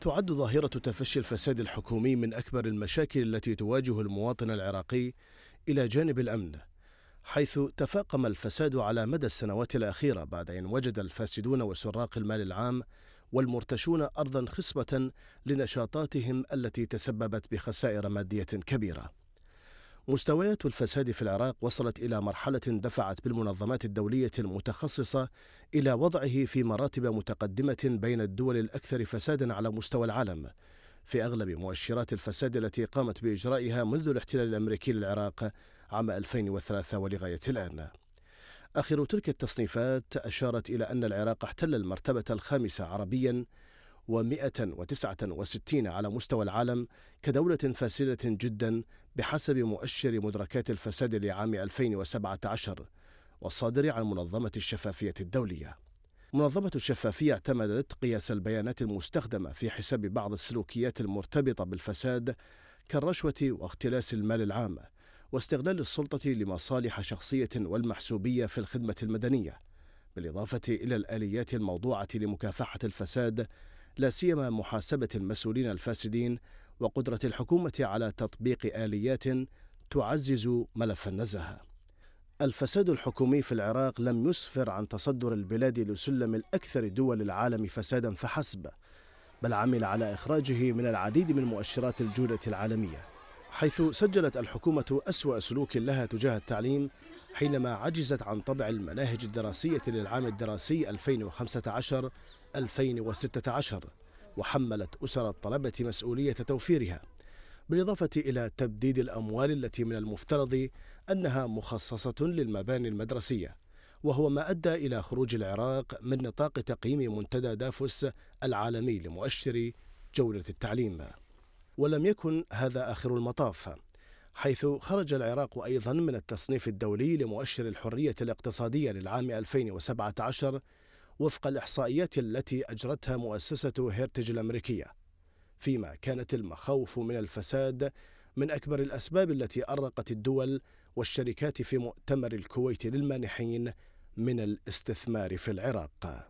تعد ظاهرة تفشي الفساد الحكومي من أكبر المشاكل التي تواجه المواطن العراقي إلى جانب الأمن حيث تفاقم الفساد على مدى السنوات الأخيرة بعد أن وجد الفاسدون وسراق المال العام والمرتشون أرضا خصبة لنشاطاتهم التي تسببت بخسائر مادية كبيرة مستويات الفساد في العراق وصلت إلى مرحلة دفعت بالمنظمات الدولية المتخصصة إلى وضعه في مراتب متقدمة بين الدول الأكثر فسادا على مستوى العالم في أغلب مؤشرات الفساد التي قامت بإجرائها منذ الاحتلال الأمريكي للعراق عام 2003 ولغاية الآن آخر تلك التصنيفات أشارت إلى أن العراق احتل المرتبة الخامسة عربيا و169 على مستوى العالم كدولة فاسدة جدا بحسب مؤشر مدركات الفساد لعام 2017 والصادر عن منظمة الشفافية الدولية. منظمة الشفافية اعتمدت قياس البيانات المستخدمة في حساب بعض السلوكيات المرتبطة بالفساد كالرشوة واختلاس المال العام واستغلال السلطة لمصالح شخصية والمحسوبية في الخدمة المدنية بالإضافة إلى الآليات الموضوعة لمكافحة الفساد لا سيما محاسبة المسؤولين الفاسدين وقدرة الحكومة على تطبيق آليات تعزز ملف النزاهة. الفساد الحكومي في العراق لم يسفر عن تصدر البلاد لسلم الأكثر دول العالم فسادا فحسب، بل عمل على إخراجه من العديد من مؤشرات الجودة العالمية. حيث سجلت الحكومة أسوأ سلوك لها تجاه التعليم حينما عجزت عن طبع المناهج الدراسية للعام الدراسي 2015-2016 وحملت أسر الطلبة مسؤولية توفيرها بالإضافة إلى تبديد الأموال التي من المفترض أنها مخصصة للمباني المدرسية وهو ما أدى إلى خروج العراق من نطاق تقييم منتدى دافوس العالمي لمؤشر جودة التعليم ولم يكن هذا آخر المطاف حيث خرج العراق أيضا من التصنيف الدولي لمؤشر الحرية الاقتصادية للعام 2017 وفق الإحصائيات التي أجرتها مؤسسة هيرتج الأمريكية فيما كانت المخاوف من الفساد من أكبر الأسباب التي أرقت الدول والشركات في مؤتمر الكويت للمانحين من الاستثمار في العراق